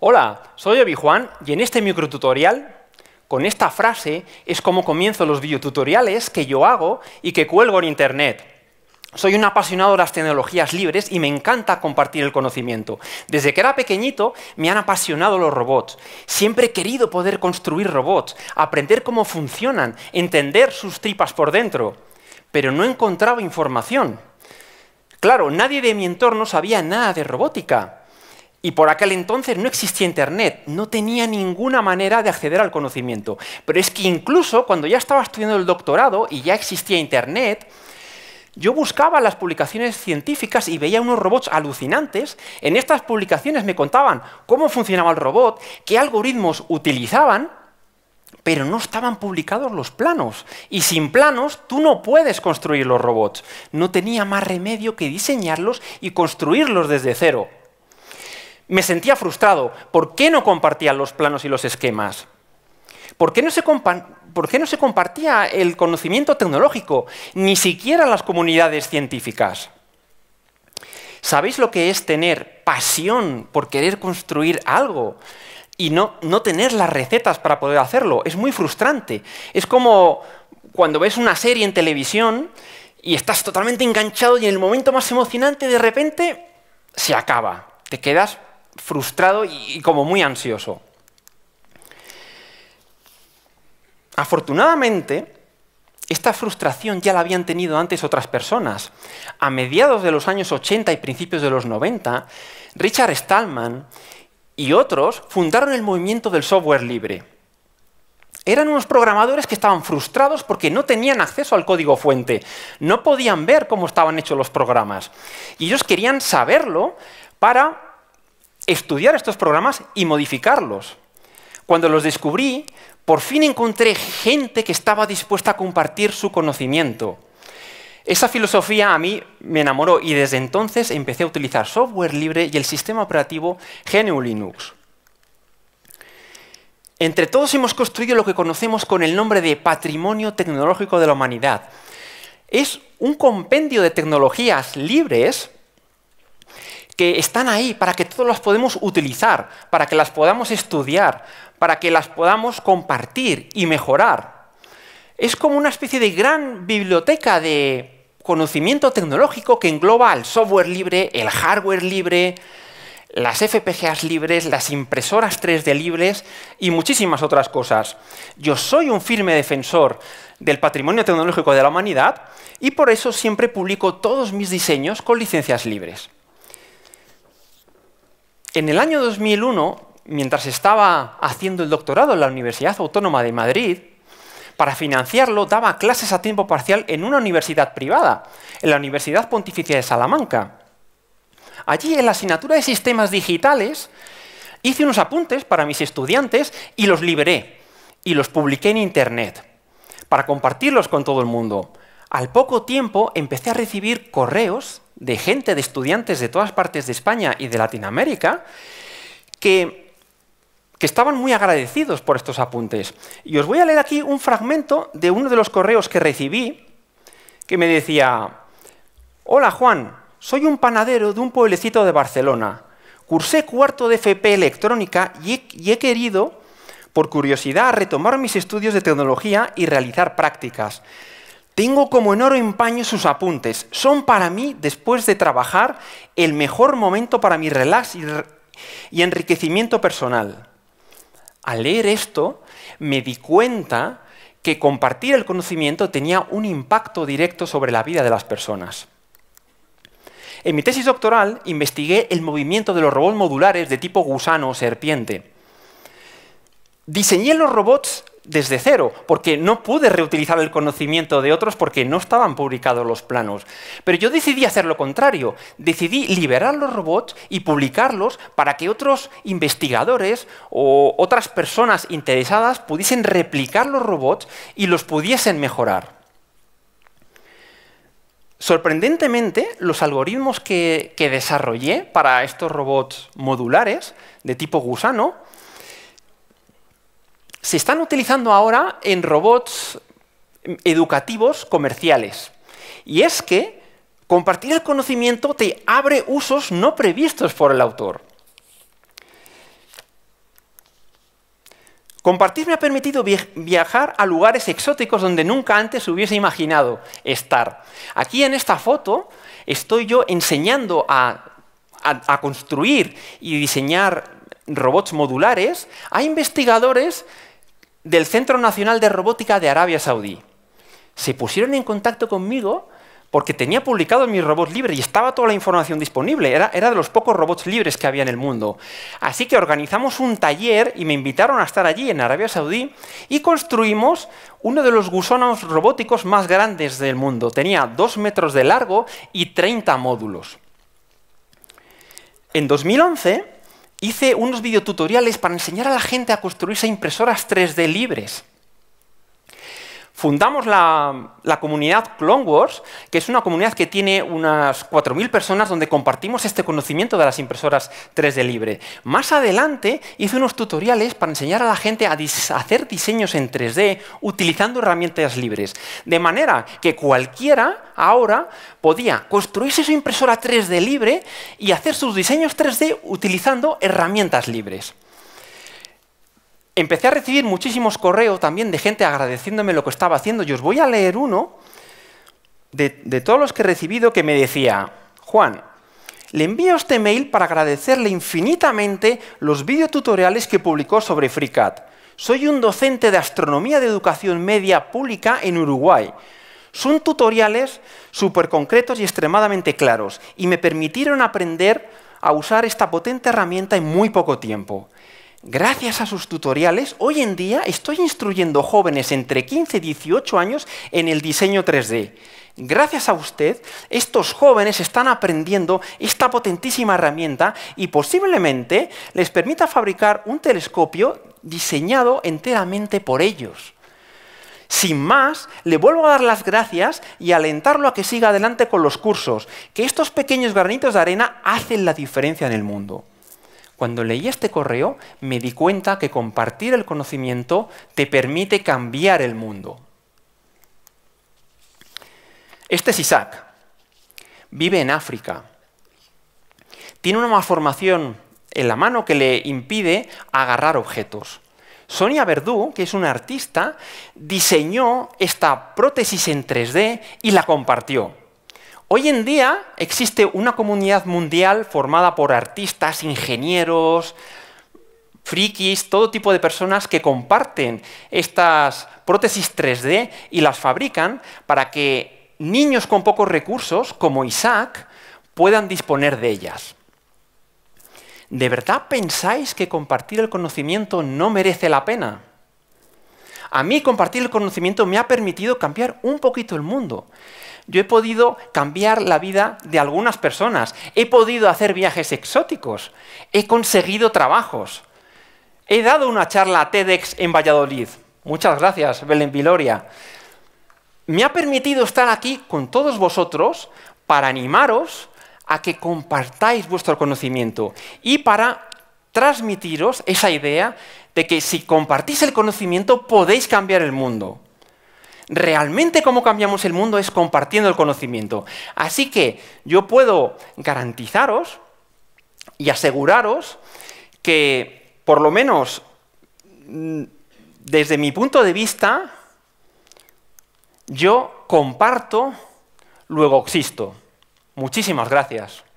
Hola, soy Obi Juan y en este microtutorial, con esta frase, es como comienzo los videotutoriales que yo hago y que cuelgo en Internet. Soy un apasionado de las tecnologías libres y me encanta compartir el conocimiento. Desde que era pequeñito me han apasionado los robots. Siempre he querido poder construir robots, aprender cómo funcionan, entender sus tripas por dentro, pero no encontraba información. Claro, nadie de mi entorno sabía nada de robótica. Y por aquel entonces no existía Internet, no tenía ninguna manera de acceder al conocimiento. Pero es que incluso cuando ya estaba estudiando el doctorado y ya existía Internet, yo buscaba las publicaciones científicas y veía unos robots alucinantes. En estas publicaciones me contaban cómo funcionaba el robot, qué algoritmos utilizaban, pero no estaban publicados los planos. Y sin planos tú no puedes construir los robots. No tenía más remedio que diseñarlos y construirlos desde cero. Me sentía frustrado. ¿Por qué no compartían los planos y los esquemas? ¿Por qué, no se compartía el conocimiento tecnológico? Ni siquiera las comunidades científicas. ¿Sabéis lo que es tener pasión por querer construir algo y no, no, tener las recetas para poder hacerlo? Es muy frustrante. Es como cuando ves una serie en televisión y estás totalmente enganchado y en el momento más emocionante de repente se acaba. Te quedas frustrado y, como muy ansioso. Afortunadamente, esta frustración ya la habían tenido antes otras personas. A mediados de los años 80 y principios de los 90, Richard Stallman y otros fundaron el movimiento del software libre. Eran unos programadores que estaban frustrados porque no tenían acceso al código fuente, no podían ver cómo estaban hechos los programas. Y ellos querían saberlo para estudiar estos programas y modificarlos. Cuando los descubrí, por fin encontré gente que estaba dispuesta a compartir su conocimiento. Esa filosofía a mí me enamoró y desde entonces empecé a utilizar software libre y el sistema operativo GNU Linux. Entre todos hemos construido lo que conocemos con el nombre de Patrimonio Tecnológico de la Humanidad. Es un compendio de tecnologías libres que están ahí para que todos las podemos utilizar, para que las podamos estudiar, para que las podamos compartir y mejorar. Es como una especie de gran biblioteca de conocimiento tecnológico que engloba el software libre, el hardware libre, las FPGAs libres, las impresoras 3D libres y muchísimas otras cosas. Yo soy un firme defensor del patrimonio tecnológico de la humanidad y por eso siempre publico todos mis diseños con licencias libres en el año 2001, mientras estaba haciendo el doctorado en la Universidad Autónoma de Madrid, para financiarlo daba clases a tiempo parcial en una universidad privada, en la Universidad Pontificia de Salamanca. Allí, en la asignatura de sistemas digitales, hice unos apuntes para mis estudiantes y los liberé y los publiqué en Internet para compartirlos con todo el mundo. Al poco tiempo empecé a recibir correos de gente, de estudiantes de todas partes de España y de Latinoamérica, que, que estaban muy agradecidos por estos apuntes. Y os voy a leer aquí un fragmento de uno de los correos que recibí, que me decía, hola Juan, soy un panadero de un pueblecito de Barcelona. Cursé cuarto de FP electrónica y he, y he querido, por curiosidad, retomar mis estudios de tecnología y realizar prácticas. Tengo como en oro en paño sus apuntes. Son para mí, después de trabajar, el mejor momento para mi relax y, y enriquecimiento personal. Al leer esto, me di cuenta que compartir el conocimiento tenía un impacto directo sobre la vida de las personas. En mi tesis doctoral investigué el movimiento de los robots modulares de tipo gusano o serpiente. Diseñé los robots desde cero, porque no pude reutilizar el conocimiento de otros porque no estaban publicados los planos. Pero yo decidí hacer lo contrario, decidí liberar los robots y publicarlos para que otros investigadores o otras personas interesadas pudiesen replicar los robots y los pudiesen mejorar. Sorprendentemente, los algoritmos que, que desarrollé para estos robots modulares de tipo gusano, se están utilizando ahora en robots educativos comerciales. Y es que compartir el conocimiento te abre usos no previstos por el autor. Compartir me ha permitido viajar a lugares exóticos donde nunca antes hubiese imaginado estar. Aquí en esta foto estoy yo enseñando a, construir y diseñar robots modulares a investigadores del Centro Nacional de Robótica de Arabia Saudí. Se pusieron en contacto conmigo porque tenía publicado mi robot libre y estaba toda la información disponible. Era, era, de los pocos robots libres que había en el mundo. Así que organizamos un taller y me invitaron a estar allí en Arabia Saudí y construimos uno de los gusanos robóticos más grandes del mundo. Tenía 2 metros de largo y 30 módulos. En 2011 hice unos videotutoriales para enseñar a la gente a construirse impresoras 3D libres fundamos la, comunidad Clone Wars, que es una comunidad que tiene unas 4.000 personas donde compartimos este conocimiento de las impresoras 3D libre. Más adelante hice unos tutoriales para enseñar a la gente a, hacer diseños en 3D utilizando herramientas libres, de manera que cualquiera ahora podía construirse su impresora 3D libre y hacer sus diseños 3D utilizando herramientas libres empecé a recibir muchísimos correos también de gente agradeciéndome lo que estaba haciendo. Y os voy a leer uno de, de todos los que he recibido que me decía, Juan, le envío este mail para agradecerle infinitamente los videotutoriales que publicó sobre FreeCAD. Soy un docente de astronomía de educación media pública en Uruguay. Son tutoriales súper concretos y extremadamente claros y me permitieron aprender a usar esta potente herramienta en muy poco tiempo. Gracias a sus tutoriales, hoy en día estoy instruyendo jóvenes entre 15 y 18 años en el diseño 3D. Gracias a usted, estos jóvenes están aprendiendo esta potentísima herramienta y posiblemente les permita fabricar un telescopio diseñado enteramente por ellos. Sin más, le vuelvo a dar las gracias y alentarlo a que siga adelante con los cursos, que estos pequeños granitos de arena hacen la diferencia en el mundo. Cuando leí este correo me di cuenta que compartir el conocimiento te permite cambiar el mundo. Este es Isaac. Vive en África. Tiene una malformación en la mano que le impide agarrar objetos. Sonia Verdú, que es una artista, diseñó esta prótesis en 3D y la compartió. Hoy en día existe una comunidad mundial formada por artistas, ingenieros, frikis, todo tipo de personas que comparten estas prótesis 3D y las fabrican para que niños con pocos recursos, como Isaac, puedan disponer de ellas. ¿De verdad pensáis que compartir el conocimiento no merece la pena? A mí compartir el conocimiento me ha permitido cambiar un poquito el mundo. Yo he podido cambiar la vida de algunas personas, he podido hacer viajes exóticos, he conseguido trabajos. He dado una charla a TEDx en Valladolid. Muchas gracias, Belén Viloria. Me ha permitido estar aquí con todos vosotros para animaros a que compartáis vuestro conocimiento y para transmitiros esa idea de que si compartís el conocimiento podéis cambiar el mundo. Realmente cómo cambiamos el mundo es compartiendo el conocimiento. Así que yo puedo garantizaros y aseguraros que, por lo menos mm, desde mi punto de vista, yo comparto, luego existo. Muchísimas gracias.